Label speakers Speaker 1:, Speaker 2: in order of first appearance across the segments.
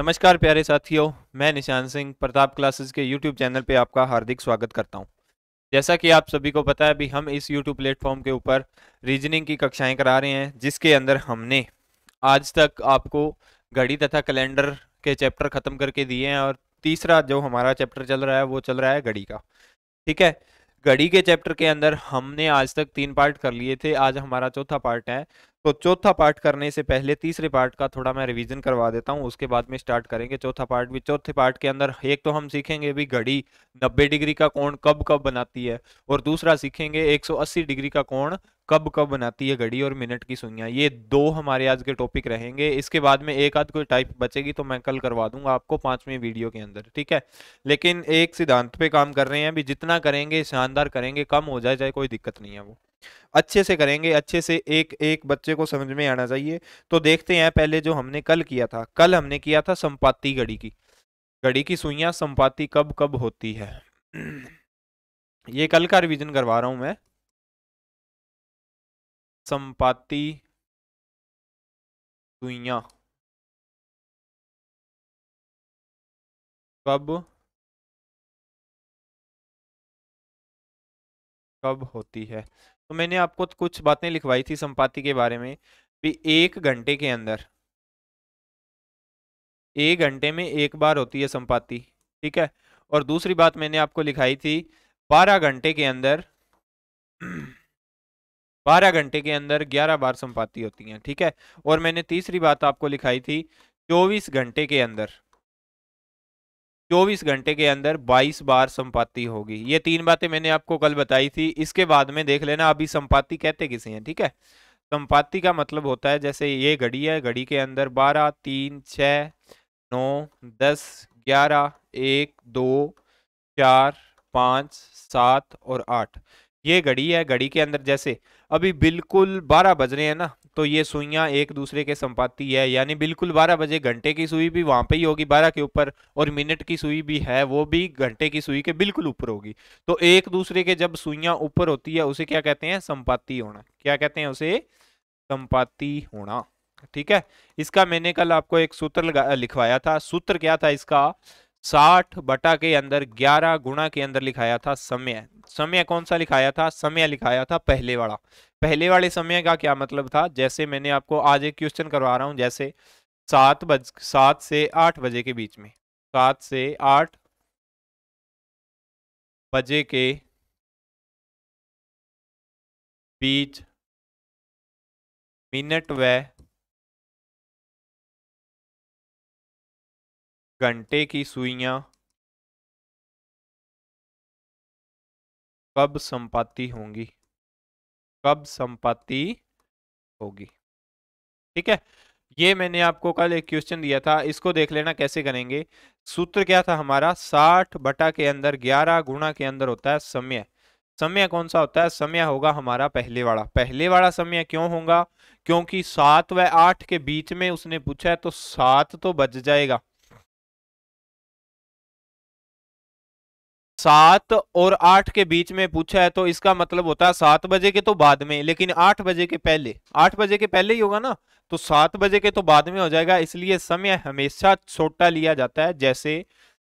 Speaker 1: नमस्कार प्यारे साथियों मैं निशान सिंह प्रताप क्लासेस के यूट्यूब चैनल पे आपका हार्दिक स्वागत करता हूं जैसा कि आप सभी को पता है अभी हम इस यूट्यूब प्लेटफॉर्म के ऊपर रीजनिंग की कक्षाएं करा रहे हैं जिसके अंदर हमने आज तक आपको घड़ी तथा कैलेंडर के चैप्टर ख़त्म करके दिए हैं और तीसरा जो हमारा चैप्टर चल रहा है वो चल रहा है घड़ी का ठीक है घड़ी के चैप्टर के अंदर हमने आज तक तीन पार्ट कर लिए थे आज हमारा चौथा पार्ट है तो चौथा पार्ट करने से पहले तीसरे पार्ट का थोड़ा मैं रिवीजन करवा देता हूँ उसके बाद में स्टार्ट करेंगे चौथा पार्ट भी चौथे पार्ट के अंदर एक तो हम सीखेंगे भी घड़ी 90 डिग्री का कोण कब कब बनाती है और दूसरा सीखेंगे 180 डिग्री का कोण कब कब बनाती है घड़ी और मिनट की सुइया ये दो हमारे आज के टॉपिक रहेंगे इसके बाद में एक आध कोई टाइप बचेगी तो मैं कल करवा दूंगा आपको पांचवी वीडियो के अंदर ठीक है लेकिन एक सिद्धांत पे काम कर रहे हैं अभी जितना करेंगे शानदार करेंगे कम हो जाए चाहे कोई दिक्कत नहीं है वो अच्छे से करेंगे अच्छे से एक एक बच्चे को समझ में आना चाहिए तो देखते हैं पहले जो हमने कल किया था कल हमने किया था संपाति घड़ी की घड़ी की सुइयां संपाति कब कब होती है ये कल का रिवीजन
Speaker 2: करवा रहा हूं मैं संपाति सुइया कब कब होती है तो मैंने आपको कुछ बातें लिखवाई थी संपाति के बारे में भी
Speaker 1: एक घंटे के अंदर एक घंटे में एक बार होती है संपाति ठीक है और दूसरी बात मैंने आपको लिखाई थी बारह घंटे के अंदर बारह घंटे के अंदर ग्यारह बार संपाति होती है ठीक है और मैंने तीसरी बात आपको लिखाई थी चौबीस घंटे के अंदर चौबीस घंटे के अंदर 22 बार संपाति होगी ये तीन बातें मैंने आपको कल बताई थी इसके बाद में देख लेना अभी संपाति कहते किसे हैं ठीक है संपाति का मतलब होता है जैसे ये घड़ी है घड़ी के अंदर 12 तीन छ नौ दस ग्यारह एक दो चार पाँच सात और आठ ये घड़ी है घड़ी के अंदर जैसे अभी बिल्कुल बारह बज रहे हैं ना तो ये सुइयाँ एक दूसरे के संपाती है यानी बिल्कुल बारह बजे घंटे की सुई भी वहाँ पे ही होगी बारह के ऊपर और मिनट की सुई भी है वो भी घंटे की सुई के बिल्कुल ऊपर होगी तो एक दूसरे के जब सुइयाँ ऊपर होती है उसे क्या कहते हैं संपत्ति होना क्या कहते हैं उसे संपत्ति होना ठीक है इसका मैंने कल आपको एक सूत्र लिखवाया था सूत्र क्या था इसका साठ बटा के अंदर ग्यारह गुणा के अंदर लिखाया था समय समय कौन सा लिखाया था समय लिखाया था पहले वाला पहले वाले समय का क्या मतलब था जैसे मैंने आपको आज एक क्वेश्चन करवा रहा हूं जैसे सात बज सात से आठ बजे के बीच में
Speaker 2: सात से आठ बजे के बीच मिनट व घंटे की सुइयां कब संपत्ति होंगी कब संपत्ति होगी
Speaker 1: ठीक है ये मैंने आपको कल एक क्वेश्चन दिया था इसको देख लेना कैसे करेंगे सूत्र क्या था हमारा साठ बटा के अंदर ग्यारह गुणा के अंदर होता है समय समय कौन सा होता है समय होगा हमारा पहले वाला पहले वाला समय क्यों होगा क्योंकि सात व आठ के बीच में उसने पूछा है तो सात तो बच जाएगा सात और आठ के बीच में पूछा है तो इसका मतलब होता है सात बजे के तो बाद में लेकिन आठ बजे के पहले आठ बजे के पहले ही होगा ना तो सात बजे के तो बाद में हो जाएगा इसलिए समय हमेशा छोटा लिया जाता है जैसे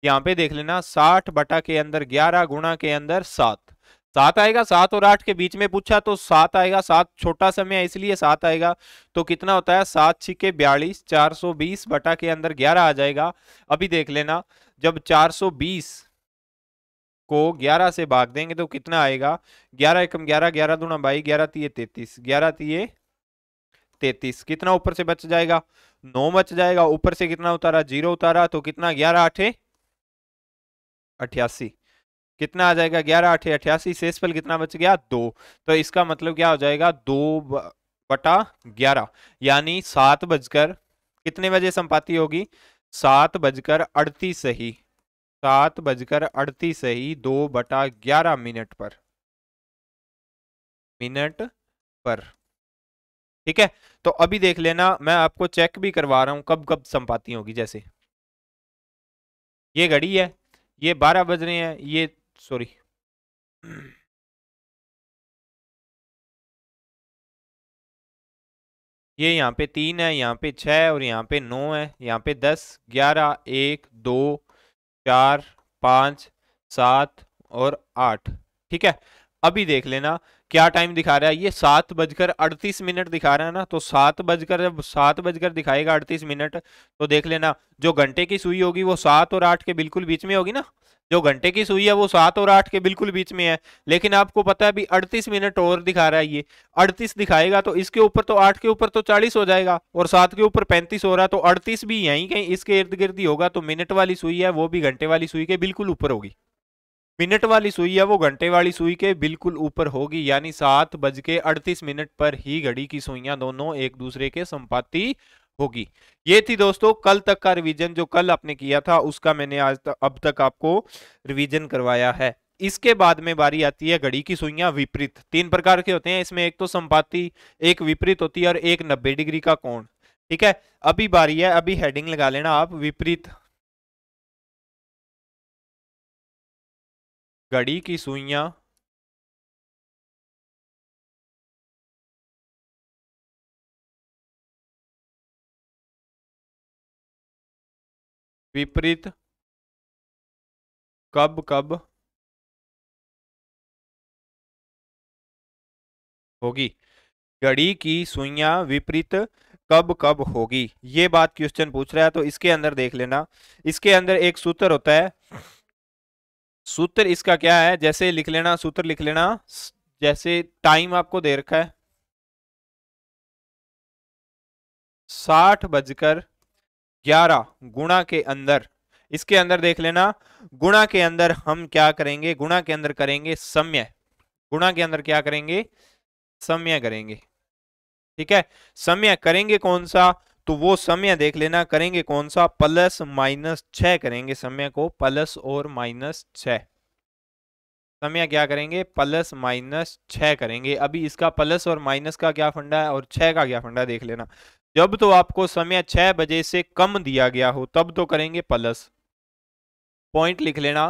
Speaker 1: यहाँ पे देख लेना साठ बटा के अंदर ग्यारह गुणा के अंदर सात सात आएगा सात और आठ के बीच में पूछा तो सात आएगा सात छोटा समय है इसलिए सात आएगा तो कितना होता है सात छिके बयालीस चार सौ बीस बटा के अंदर ग्यारह आ जाएगा अभी देख लेना जब चार सौ बीस को 11 से भाग देंगे तो कितना आएगा 11 एकम 11 11 दूना बाई ग्यारह तीय तैतीस ग्यारह तीय तैतीस कितना ऊपर से बच जाएगा 9 बच जाएगा ऊपर से कितना उतारा जीरो उतारा तो कितना ग्यारह आठे अठासी कितना आ जाएगा ग्यारह आठे अठासी पल कितना बच गया दो तो इसका मतलब क्या हो जाएगा दो बटा ग्यारह यानी सात बजकर कितने बजे संपाति होगी सात बजकर अड़तीस सही सात बजकर अड़तीस ही दो बटा ग्यारह मिनट पर मिनट पर ठीक है तो अभी देख लेना मैं आपको चेक भी करवा रहा हूं कब कब संपाती होगी जैसे
Speaker 2: ये घड़ी है ये बारह बज रहे हैं ये सॉरी ये यहाँ पे तीन है यहाँ पे छः और यहाँ पे नौ है यहाँ पे दस ग्यारह एक दो
Speaker 1: चार पाँच सात और आठ ठीक है अभी देख लेना क्या टाइम दिखा रहा है ये सात बजकर अड़तीस मिनट दिखा रहा है ना तो सात बजकर जब सात बजकर दिखाएगा अड़तीस मिनट तो देख लेना जो घंटे की सुई होगी वो सात और आठ के बिल्कुल बीच में होगी ना जो घंटे की सुई है वो सात और आठ के बिल्कुल बीच में है लेकिन आपको पता है अड़तीस मिनट और दिखा रहा है ये अड़तीस दिखाएगा तो इसके ऊपर तो आठ के ऊपर तो चालीस हो जाएगा और सात के ऊपर पैंतीस हो रहा है तो अड़तीस भी यहीं कहीं इसके इर्द गिर्द ही होगा तो मिनट वाली सुई है वो भी घंटे वाली सुई के बिल्कुल ऊपर होगी मिनट वाली सुई है वो घंटे वाली सुई के बिल्कुल ऊपर होगी यानी सात बज के अड़तीस मिनट पर ही घड़ी की सुइयां दोनों एक दूसरे के संपाती होगी ये थी दोस्तों कल तक का रिवीजन जो कल आपने किया था उसका मैंने आज तक अब तक आपको रिवीजन करवाया है इसके बाद में बारी आती है घड़ी की सुइयां विपरीत तीन प्रकार के होते हैं इसमें एक तो संपाति एक विपरीत होती है और एक नब्बे डिग्री का
Speaker 2: कोण ठीक है अभी बारी है अभी हेडिंग लगा लेना आप विपरीत घड़ी की सुइयां विपरीत कब कब होगी घड़ी की सुइया विपरीत
Speaker 1: कब कब होगी ये बात क्वेश्चन पूछ रहा है तो इसके अंदर देख लेना इसके अंदर एक सूत्र होता है सूत्र इसका क्या है जैसे लिख लेना सूत्र लिख लेना जैसे टाइम आपको दे रखा है साठ बजकर ग्यारह गुणा के अंदर इसके अंदर देख लेना गुणा के अंदर हम क्या करेंगे गुणा के अंदर करेंगे समय गुणा के अंदर क्या करेंगे समय करेंगे ठीक है समय करेंगे कौन सा तो वो समय देख लेना करेंगे कौन सा प्लस माइनस छ करेंगे समय को प्लस और माइनस छ तो हम यहाँ क्या करेंगे प्लस माइनस छः करेंगे अभी इसका प्लस और माइनस का क्या फंडा है और छः का क्या फंडा देख लेना जब तो आपको समय छः बजे से कम दिया गया हो तब तो करेंगे प्लस
Speaker 2: पॉइंट लिख लेना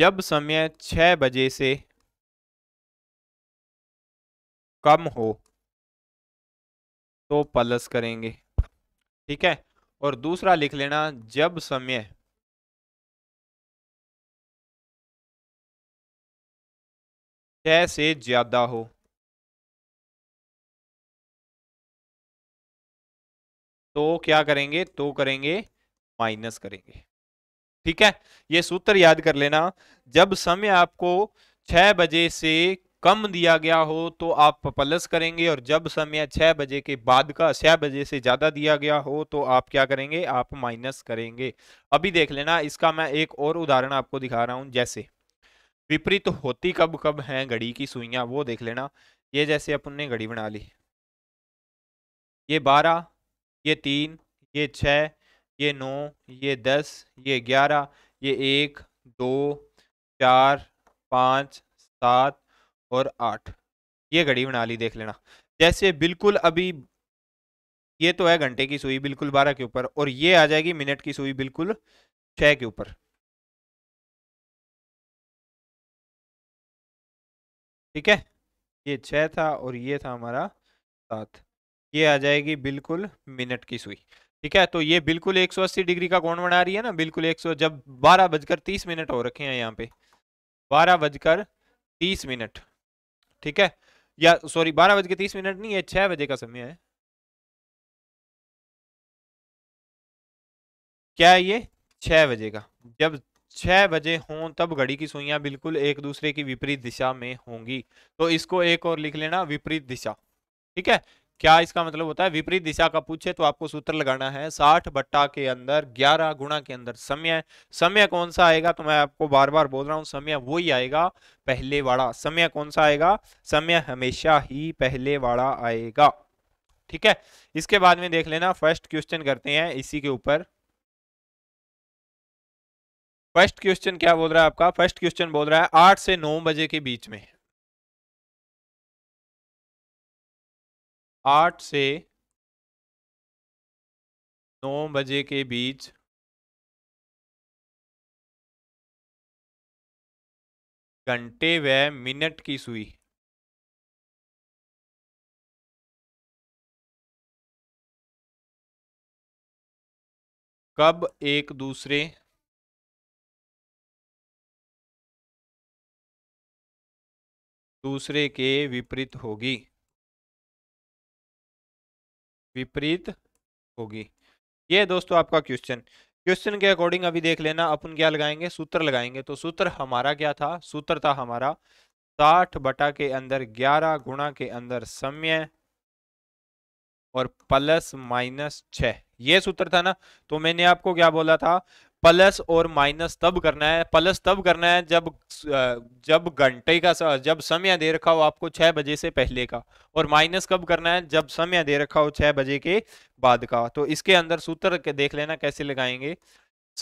Speaker 2: जब समय छः बजे से कम हो तो प्लस करेंगे ठीक है और दूसरा लिख लेना जब समय छह से ज़्यादा हो तो क्या करेंगे तो करेंगे माइनस करेंगे ठीक है ये
Speaker 1: सूत्र याद कर लेना जब समय आपको छह बजे से कम दिया गया हो तो आप प्लस करेंगे और जब समय छः बजे के बाद का छः बजे से ज़्यादा दिया गया हो तो आप क्या करेंगे आप माइनस करेंगे अभी देख लेना इसका मैं एक और उदाहरण आपको दिखा रहा हूँ जैसे विपरीत होती कब कब हैं घड़ी की सुइया वो देख लेना ये जैसे अपन ने घड़ी बना ली ये बारह ये तीन ये छ ये नौ ये दस ये ग्यारह ये एक दो चार पाँच सात और आठ ये घड़ी बना ली देख लेना जैसे बिल्कुल अभी ये तो है घंटे
Speaker 2: की सुई बिल्कुल बारह के ऊपर और ये आ जाएगी मिनट की सुई बिल्कुल छः के ऊपर ठीक है ये छः था और ये था हमारा सात ये आ जाएगी बिल्कुल मिनट
Speaker 1: की सुई ठीक है तो ये बिल्कुल 180 डिग्री का कोण बना रही है ना बिल्कुल 100 जब बारह बजकर तीस मिनट हो रखे हैं यहाँ पे बारह बजकर तीस मिनट ठीक है
Speaker 2: या सॉरी बारह बज के तीस मिनट नहीं है छह बजे का समय है क्या है ये छह बजे का जब
Speaker 1: छह बजे हों तब घड़ी की सुइयां बिल्कुल एक दूसरे की विपरीत दिशा में होंगी तो इसको एक और लिख लेना विपरीत दिशा ठीक है क्या इसका मतलब होता है विपरीत दिशा का पूछे तो आपको सूत्र लगाना है साठ बट्टा के अंदर ग्यारह गुणा के अंदर समय समय कौन सा आएगा तो मैं आपको बार बार बोल रहा हूं समय वो ही आएगा पहले वाला समय कौन सा आएगा समय हमेशा ही पहले वाला आएगा ठीक है इसके बाद में देख लेना फर्स्ट क्वेश्चन करते हैं इसी के ऊपर फर्स्ट
Speaker 2: क्वेश्चन क्या बोल रहा है आपका फर्स्ट क्वेश्चन बोल रहा है आठ से नौ बजे के बीच में आठ से नौ बजे के बीच घंटे व मिनट की सुई कब एक दूसरे दूसरे के विपरीत होगी विपरीत
Speaker 1: होगी ये दोस्तों आपका क्वेश्चन क्वेश्चन के अकॉर्डिंग अभी देख लेना अपन क्या लगाएंगे सूत्र लगाएंगे तो सूत्र हमारा क्या था सूत्र था हमारा साठ बटा के अंदर ग्यारह गुणा के अंदर समय और प्लस माइनस छ ये सूत्र था ना तो मैंने आपको क्या बोला था प्लस और माइनस तब करना है प्लस तब करना है जब जब घंटे का जब समय दे रखा हो आपको छह बजे से पहले का और माइनस कब करना है जब समय दे रखा हो छह बजे के बाद का तो इसके अंदर सूत्र देख लेना कैसे लगाएंगे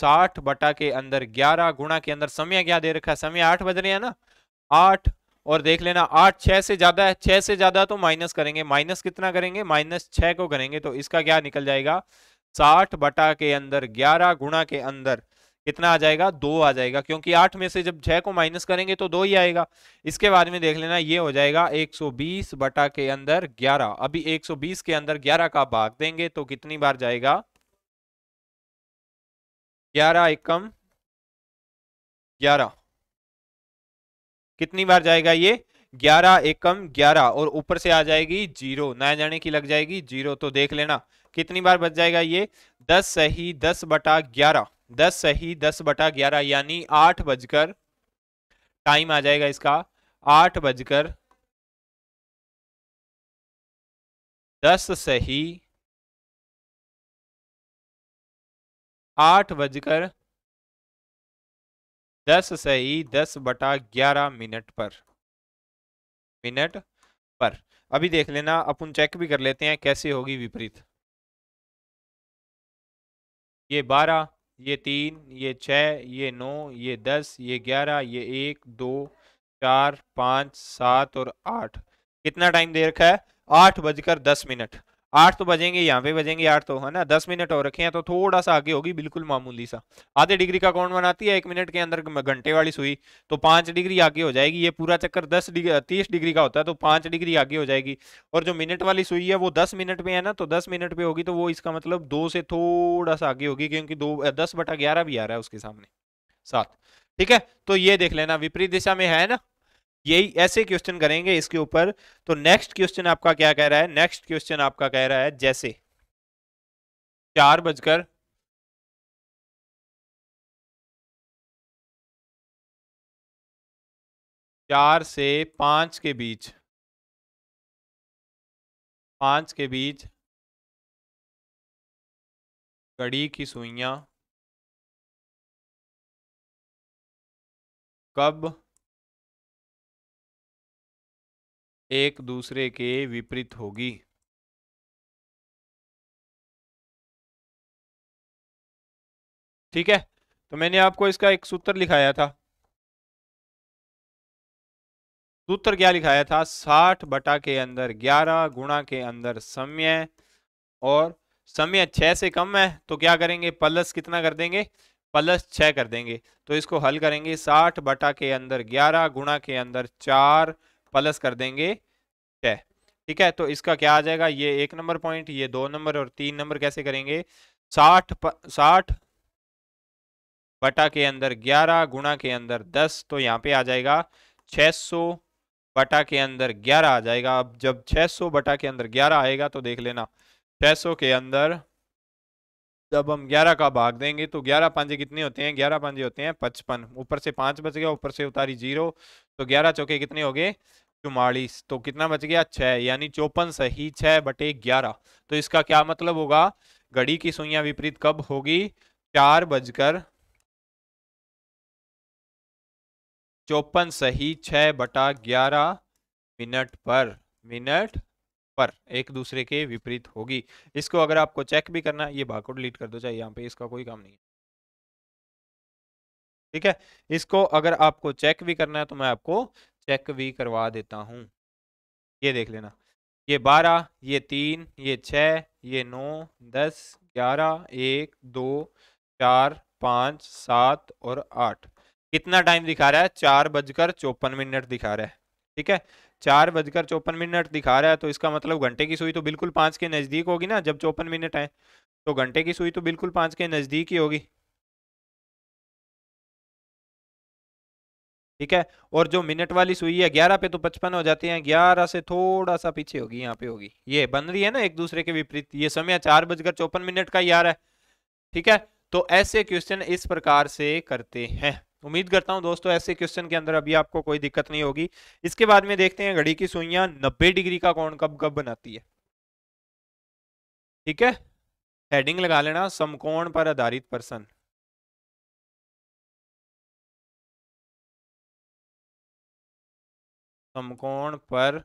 Speaker 1: साठ बटा के अंदर ग्यारह गुणा के अंदर समय क्या दे रखा है समय आठ बज रहे हैं ना आठ और देख लेना आठ छह से ज़्यादा है छह से ज़्यादा तो माइनस करेंगे माइनस कितना करेंगे माइनस छह को करेंगे तो इसका क्या निकल जाएगा साठ बटा के अंदर ग्यारह गुणा के अंदर कितना आ जाएगा दो आ जाएगा क्योंकि आठ में से जब छह को माइनस करेंगे तो दो ही आएगा इसके बाद में देख लेना ये हो जाएगा 120 बटा के अंदर 11 अभी 120 के अंदर 11 का भाग देंगे तो कितनी
Speaker 2: बार जाएगा 11 एकम 11 कितनी बार जाएगा ये 11 एकम
Speaker 1: 11 और ऊपर से आ जाएगी जीरो नया जाने की लग जाएगी जीरो तो देख लेना कितनी बार बच जाएगा ये दस सही दस बटा ग्यारह दस सही दस बटा ग्यारह यानी
Speaker 2: आठ बजकर टाइम आ जाएगा इसका आठ बजकर दस सही आठ बजकर दस सही दस बटा ग्यारह मिनट पर मिनट
Speaker 1: पर अभी देख लेना अपन चेक भी कर लेते हैं कैसे होगी विपरीत ये बारह ये तीन ये छः ये नौ ये दस ये ग्यारह ये एक दो चार पाँच सात और आठ कितना टाइम दे रखा है आठ बजकर दस मिनट आठ तो बजेंगे यहाँ पे बजेंगे आठ तो है ना दस मिनट और रखे हैं तो थोड़ा सा आगे होगी बिल्कुल मामूली सा आधे डिग्री का कौन बनाती है एक मिनट के अंदर घंटे वाली सुई तो पांच डिग्री आगे हो जाएगी ये पूरा चक्कर दस डिग्री तीस डिग्री का होता है तो पांच डिग्री आगे हो जाएगी और जो मिनट वाली सुई है वो दस मिनट पे है ना तो दस मिनट पे होगी तो वो इसका मतलब दो से थोड़ा सा आगे होगी क्योंकि दो दस बटा ग्यारह भी आ रहा है उसके सामने सात ठीक है तो ये देख लेना विपरीत दिशा में है ना यही ऐसे क्वेश्चन करेंगे इसके ऊपर
Speaker 2: तो नेक्स्ट क्वेश्चन आपका क्या कह रहा है नेक्स्ट क्वेश्चन आपका कह रहा है जैसे चार बजकर चार से पांच के बीच पांच के बीच कड़ी की सुइया कब एक दूसरे के विपरीत होगी ठीक है तो मैंने आपको इसका एक सूत्र लिखाया था सूत्र क्या लिखाया था
Speaker 1: साठ बटा के अंदर ग्यारह गुणा के अंदर समय और समय 6 से कम है तो क्या करेंगे प्लस कितना कर देंगे प्लस 6 कर देंगे तो इसको हल करेंगे साठ बटा के अंदर ग्यारह गुणा के अंदर चार प्लस कर देंगे छः ठीक है तो इसका क्या आ जाएगा ये एक नंबर पॉइंट ये दो नंबर और तीन नंबर कैसे करेंगे साठ साठ बटा के अंदर ग्यारह गुणा के अंदर दस तो यहाँ पे आ जाएगा छः सौ बटा के अंदर ग्यारह आ जाएगा अब जब छः सौ बटा के अंदर ग्यारह आएगा तो देख लेना छः सौ के अंदर जब हम ग्यारह का भाग देंगे तो ग्यारह पांजे कितने होते हैं ग्यारह पांजे होते हैं पचपन ऊपर से पाँच बच गया ऊपर से उतारी जीरो तो ग्यारह चौके कितने हो गए चुमालीस तो कितना बच गया छः यानी चौपन सही छः बटे ग्यारह तो इसका क्या मतलब होगा घड़ी की सुइयां विपरीत कब होगी चार बजकर चौपन सही छः बटा ग्यारह मिनट पर मिनट पर एक दूसरे के विपरीत होगी इसको अगर आपको चेक भी करना ये बारकोड डिलीट कर दो चाहिए यहाँ पे इसका कोई काम नहीं है ठीक है इसको अगर आपको चेक भी करना है तो मैं आपको चेक भी करवा देता हूँ ये देख लेना ये बारह ये तीन ये छः ये नौ दस ग्यारह एक दो चार पाँच सात और आठ कितना टाइम दिखा रहा है चार बजकर चौपन मिनट दिखा रहा है ठीक है चार बजकर चौपन मिनट दिखा रहा है तो इसका मतलब घंटे की सुई तो बिल्कुल पाँच के नज़दीक होगी ना जब चौपन मिनट आए तो घंटे की सुई तो बिल्कुल पाँच के नज़दीक ही होगी ठीक है और जो मिनट वाली सुई है ग्यारह पे तो पचपन हो जाती है ग्यारह से थोड़ा सा पीछे होगी यहाँ पे होगी ये बन रही है ना एक दूसरे के विपरीत ये समय चार बजकर चौपन मिनट का यार है ठीक है तो ऐसे क्वेश्चन इस प्रकार से करते हैं उम्मीद करता हूं दोस्तों ऐसे क्वेश्चन के अंदर अभी आपको कोई दिक्कत नहीं होगी इसके बाद में देखते हैं घड़ी की सुइया नब्बे डिग्री का कौन कब कब बनाती है ठीक है
Speaker 2: हेडिंग लगा लेना समकोण पर आधारित पर्सन समकोण पर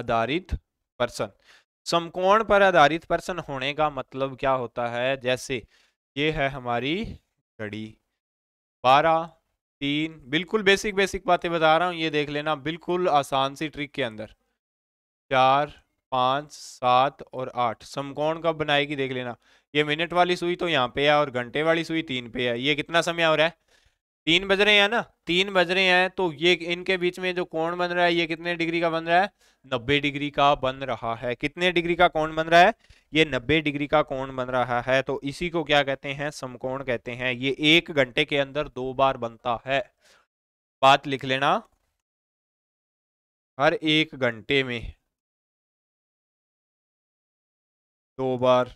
Speaker 2: आधारित पर्सन
Speaker 1: समकोण पर आधारित पर्सन होने का मतलब क्या होता है जैसे ये है हमारी घड़ी बारह तीन बिल्कुल बेसिक बेसिक बातें बता रहा हूँ ये देख लेना बिल्कुल आसान सी ट्रिक के अंदर चार पाँच सात और आठ समकोण कब बनाएगी देख लेना ये मिनट वाली सुई तो यहाँ पे है और घंटे वाली सुई तीन पे है ये कितना समय हो रहा है तीन बज रहे हैं ना तीन बज रहे हैं तो ये इनके बीच में जो कोण बन रहा है ये कितने डिग्री का बन रहा है नब्बे डिग्री का बन रहा है कितने डिग्री का कोण बन रहा है ये नब्बे डिग्री का कोण बन रहा है तो इसी को क्या कहते हैं समकोण कहते हैं ये एक घंटे के अंदर दो बार बनता है बात लिख लेना
Speaker 2: हर एक घंटे में दो बार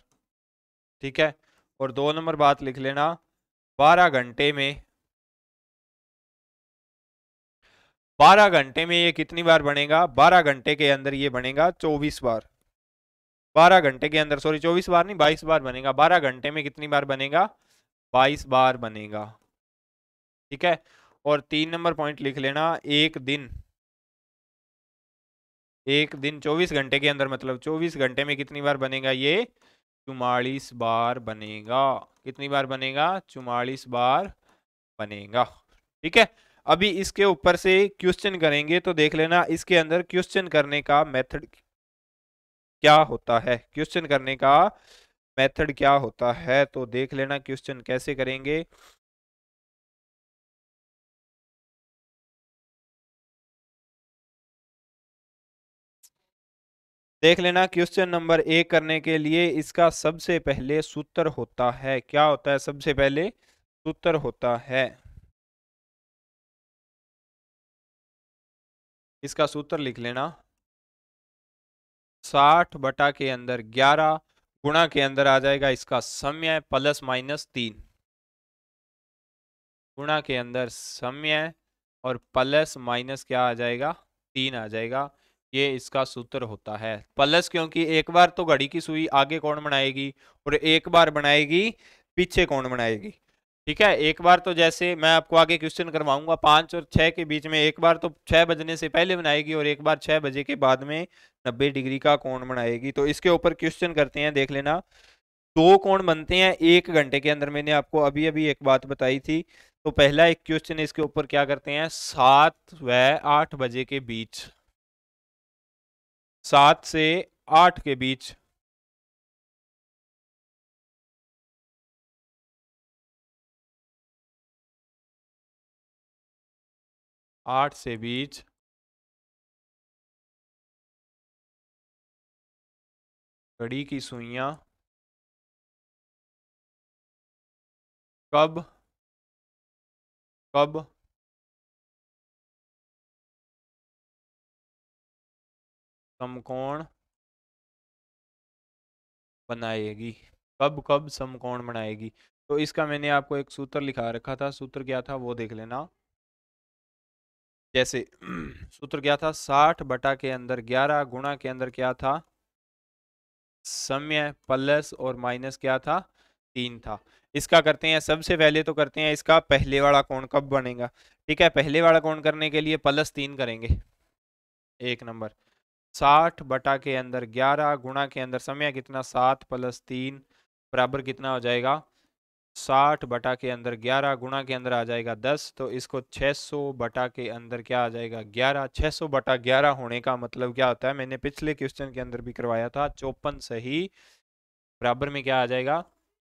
Speaker 2: ठीक है और दो नंबर बात लिख लेना बारह घंटे में
Speaker 1: बारह घंटे में ये कितनी बार बनेगा बारह घंटे के अंदर ये बनेगा चौबीस बार बारह घंटे के अंदर सॉरी चौबीस बार नहीं बाईस बार बनेगा बारह घंटे में कितनी बार बनेगा बाईस बार बनेगा ठीक है और तीन नंबर पॉइंट लिख लेना एक दिन एक दिन चौबीस घंटे के अंदर मतलब चौबीस घंटे में कितनी बार बनेगा ये चुमालीस बार बनेगा कितनी बार बनेगा चुमालीस बार बनेगा ठीक है अभी इसके ऊपर से क्वेश्चन करेंगे तो देख लेना इसके अंदर क्वेश्चन करने का मेथड क्या होता है क्वेश्चन करने का मेथड क्या होता है तो देख लेना क्वेश्चन कैसे
Speaker 2: करेंगे देख लेना क्वेश्चन
Speaker 1: नंबर एक करने के लिए इसका सबसे पहले सूत्र होता है क्या होता है सबसे
Speaker 2: पहले सूत्र होता है इसका सूत्र लिख लेना साठ बटा
Speaker 1: के अंदर ग्यारह गुणा के अंदर आ जाएगा इसका समय प्लस माइनस तीन गुणा के अंदर समय और प्लस माइनस क्या आ जाएगा तीन आ जाएगा ये इसका सूत्र होता है प्लस क्योंकि एक बार तो घड़ी की सुई आगे कौन बनाएगी और एक बार बनाएगी पीछे कौन बनाएगी ठीक है एक बार तो जैसे मैं आपको आगे क्वेश्चन करवाऊंगा पांच और छह के बीच में एक बार तो छह बजने से पहले बनाएगी और एक बार छह बजे के बाद में नब्बे डिग्री का कोण बनाएगी तो इसके ऊपर क्वेश्चन करते हैं देख लेना दो कोण बनते हैं एक घंटे के अंदर मैंने आपको अभी अभी एक बात बताई थी तो पहला एक क्वेश्चन इसके ऊपर क्या करते हैं सात व
Speaker 2: आठ बजे के बीच सात से आठ के बीच आठ से बीच घड़ी की सुइयां कब कब समकोण बनाएगी कब कब समकोण बनाएगी तो इसका मैंने
Speaker 1: आपको एक सूत्र लिखा रखा था सूत्र क्या था वो देख लेना जैसे सूत्र क्या था साठ बटा के अंदर ग्यारह गुणा के अंदर क्या था समय प्लस और माइनस क्या था तीन था इसका करते हैं सबसे पहले तो करते हैं इसका पहले वाला कोण कब बनेगा ठीक है पहले वाला कोण करने के लिए प्लस तीन करेंगे एक नंबर साठ बटा के अंदर ग्यारह गुणा के अंदर समय कितना सात प्लस तीन बराबर कितना हो जाएगा साठ बटा के अंदर ग्यारह गुणा के अंदर आ जाएगा दस तो इसको छः सौ बटा के अंदर क्या आ जाएगा ग्यारह छः सौ बटा ग्यारह होने का मतलब क्या होता है मैंने पिछले क्वेश्चन के अंदर भी करवाया था चौपन सही बराबर में क्या आ जाएगा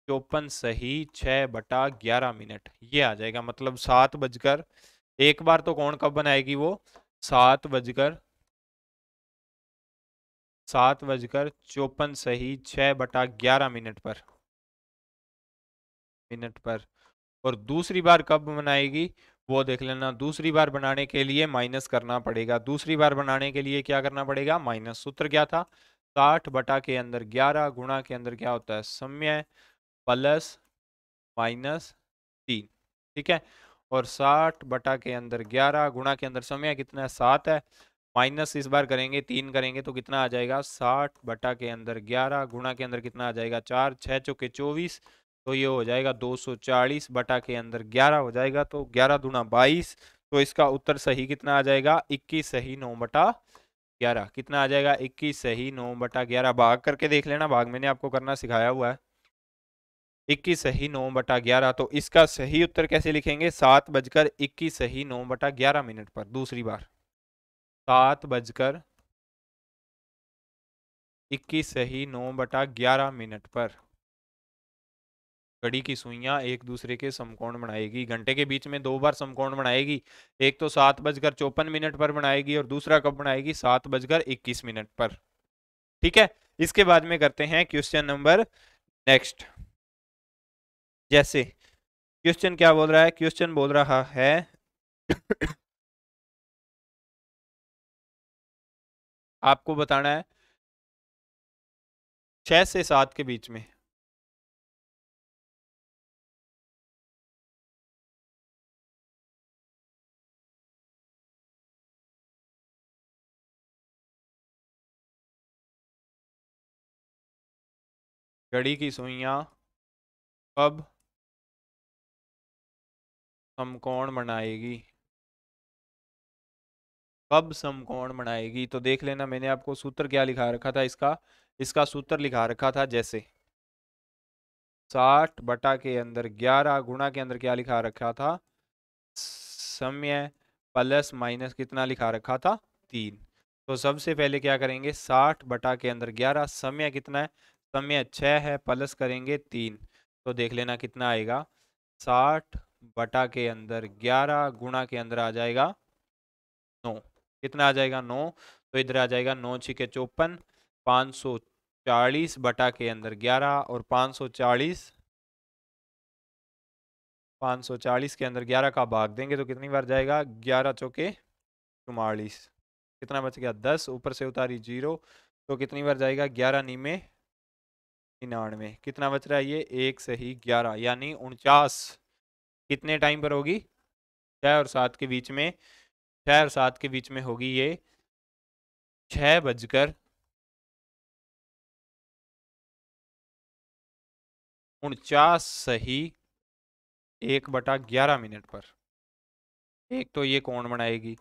Speaker 1: चौपन सही छः बटा ग्यारह मिनट ये आ जाएगा मतलब सात बजकर एक बार तो कौन कब बनाएगी वो सात बजकर सात बजकर चौपन सही छः बटा ग्यारह मिनट पर मिनट पर और दूसरी बार कब बनाएगी वो देख लेना दूसरी बार बनाने के लिए माइनस करना पड़ेगा दूसरी बार बनाने के लिए क्या करना पड़ेगा माइनस सूत्र क्या था साठ बटा के अंदर ग्यारह गुणा के अंदर क्या होता है समय प्लस माइनस तीन ठीक है और साठ बटा के अंदर ग्यारह गुणा के अंदर समय कितना है सात है माइनस इस बार करेंगे तीन करेंगे तो कितना आ जाएगा साठ बटा के अंदर ग्यारह गुणा के अंदर कितना आ जाएगा चार छः चौके चौबीस तो ये हो जाएगा दो सौ चालीस बटा के अंदर ग्यारह हो जाएगा तो ग्यारह दुना बाईस तो इसका उत्तर सही कितना आ जाएगा इक्कीस सही नौ बटा ग्यारह कितना आ जाएगा इक्कीस सही नौ बटा ग्यारह भाग करके देख लेना भाग मैंने आपको करना सिखाया हुआ है इक्कीस सही नौ बटा ग्यारह तो इसका सही उत्तर कैसे लिखेंगे सात बजकर इक्कीस सही नौ बटा ग्यारह मिनट पर दूसरी बार सात बजकर इक्कीस सही नौ बटा ग्यारह मिनट पर घड़ी की सुइयां एक दूसरे के समकोण बनाएगी घंटे के बीच में दो बार समकोण बनाएगी एक तो सात बजकर चौपन मिनट पर बनाएगी और दूसरा कब बनाएगी सात बजकर इक्कीस मिनट पर ठीक है इसके बाद में करते हैं क्वेश्चन नंबर नेक्स्ट जैसे
Speaker 2: क्वेश्चन क्या बोल रहा है क्वेश्चन बोल रहा है आपको बताना है छः से सात के बीच में घड़ी की सुइयाँ कब समकोण बनाएगी
Speaker 1: कब समकोण बनाएगी तो देख लेना मैंने आपको सूत्र क्या लिखा रखा था इसका इसका सूत्र लिखा रखा था जैसे साठ बटा के अंदर ग्यारह गुणा के अंदर क्या लिखा रखा था समय प्लस माइनस कितना लिखा रखा था तीन तो सबसे पहले क्या करेंगे साठ बटा के अंदर ग्यारह समय कितना है समय छः है प्लस करेंगे तीन तो देख लेना कितना आएगा साठ बटा के अंदर ग्यारह गुणा के अंदर आ जाएगा नौ कितना आ जाएगा नौ तो इधर आ जाएगा नौ छिके चौपन पाँच सौ चालीस बटा के अंदर ग्यारह और पाँच सौ चालीस पाँच सौ चालीस के अंदर ग्यारह का भाग देंगे तो कितनी बार जाएगा ग्यारह चौके चुमालीस कितना बच गया दस ऊपर से उतारी जीरो तो कितनी बार जाएगा ग्यारह नीमे निन्यानवे कितना बच रहा है ये एक से ही ग्यारह यानी उनचास कितने टाइम पर होगी छः और सात के बीच में छः और सात के
Speaker 2: बीच में होगी ये छः बजकर उनचास सही एक बटा ग्यारह मिनट पर एक तो ये कोण बनाएगी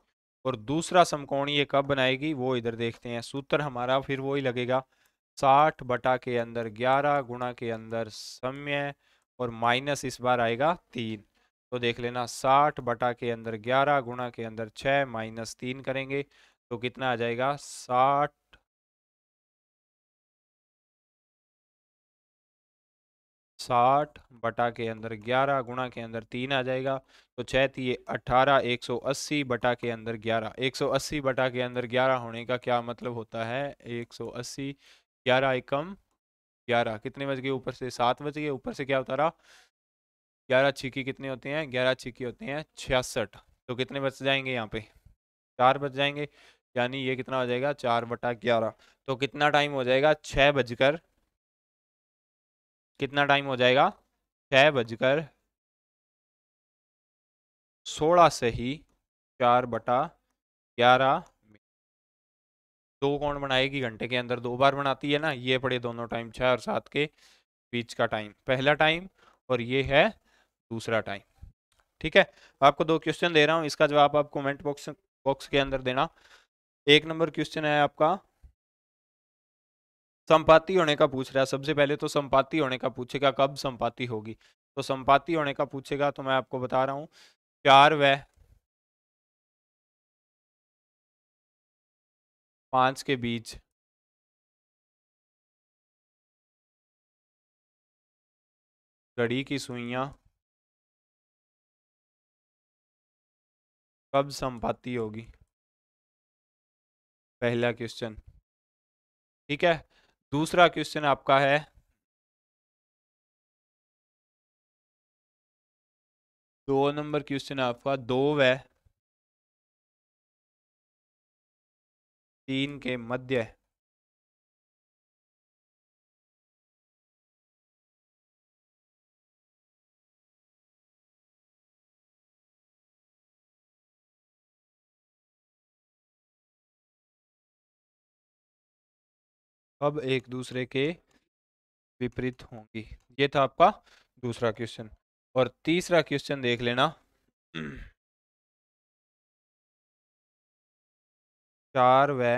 Speaker 2: और
Speaker 1: दूसरा समकोण ये कब बनाएगी वो इधर देखते हैं सूत्र हमारा फिर वो ही लगेगा साठ बटा के अंदर ग्यारह गुणा के अंदर समय और माइनस इस बार आएगा तीन तो देख लेना साठ बटा के अंदर ग्यारह गुणा के अंदर छह माइनस
Speaker 2: तीन करेंगे तो कितना आ जाएगा साठ साठ बटा के अंदर ग्यारह
Speaker 1: गुणा के अंदर तीन आ जाएगा तो थी तीय अठारह एक सौ अस्सी बटा के अंदर ग्यारह एक सौ अस्सी बटा के अंदर ग्यारह होने का क्या मतलब होता है एक सौ अस्सी ग्यारह एकम ग्यारह कितने बज गए ऊपर से सात बज गए ऊपर से क्या उतारा ग्यारह छिक्की कितने होते हैं ग्यारह छिक्की होते हैं छियासठ तो कितने बच जाएंगे यहाँ पे चार बच जाएंगे यानी ये कितना हो जाएगा चार बटा ग्यारह तो कितना टाइम हो जाएगा छः
Speaker 2: बजकर कितना टाइम हो जाएगा छः बजकर सोलह से ही चार बटा
Speaker 1: ग्यारह दो कौन बनाएगी घंटे के अंदर दो बार बनाती है ना ये पड़े दोनों टाइम छः और सात के बीच का टाइम पहला टाइम और ये है दूसरा टाइम ठीक है आपको दो क्वेश्चन दे रहा हूँ इसका जवाब आप कमेंट बॉक्स बॉक्स के अंदर देना एक नंबर क्वेश्चन है आपका संपाति होने का पूछ रहा है सबसे पहले तो संपाति होने का पूछेगा कब संपाति होगी तो संपाति होने का
Speaker 2: पूछेगा तो मैं आपको बता रहा हूँ चार व पांच के बीच घड़ी की सुइयाँ कब संपत्ति होगी पहला क्वेश्चन ठीक है दूसरा क्वेश्चन आपका है दो नंबर क्वेश्चन आपका दो व तीन के मध्य है कब एक दूसरे के विपरीत होंगी ये था आपका दूसरा क्वेश्चन और तीसरा क्वेश्चन देख लेना चार व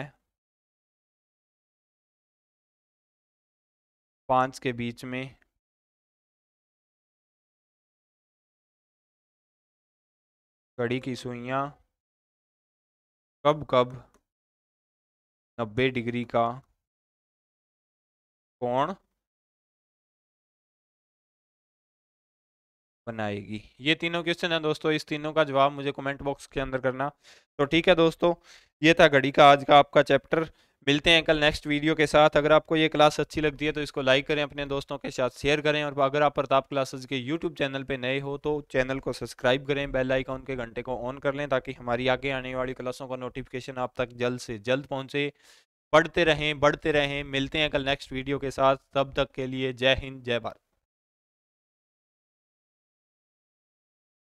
Speaker 2: पांच के बीच में कड़ी की सुइयां कब कब नब्बे डिग्री का कौन
Speaker 1: बनाएगी ये तीनों क्वेश्चन है दोस्तों इस तीनों का जवाब मुझे कमेंट बॉक्स के अंदर करना तो ठीक है दोस्तों ये था घड़ी का आज का आपका चैप्टर मिलते हैं कल नेक्स्ट वीडियो के साथ अगर आपको ये क्लास अच्छी लगती है तो इसको लाइक करें अपने दोस्तों के साथ शेयर करें और अगर आप प्रताप क्लासेस के यूट्यूब चैनल पे नए हो तो चैनल को सब्सक्राइब करें बेल आइकॉन के घंटे को ऑन कर लें ताकि हमारी आगे आने वाली क्लासों का नोटिफिकेशन आप तक जल्द से जल्द पहुंचे पढ़ते रहें बढ़ते रहें मिलते हैं कल नेक्स्ट वीडियो
Speaker 2: के साथ तब तक के लिए जय हिंद जय भारत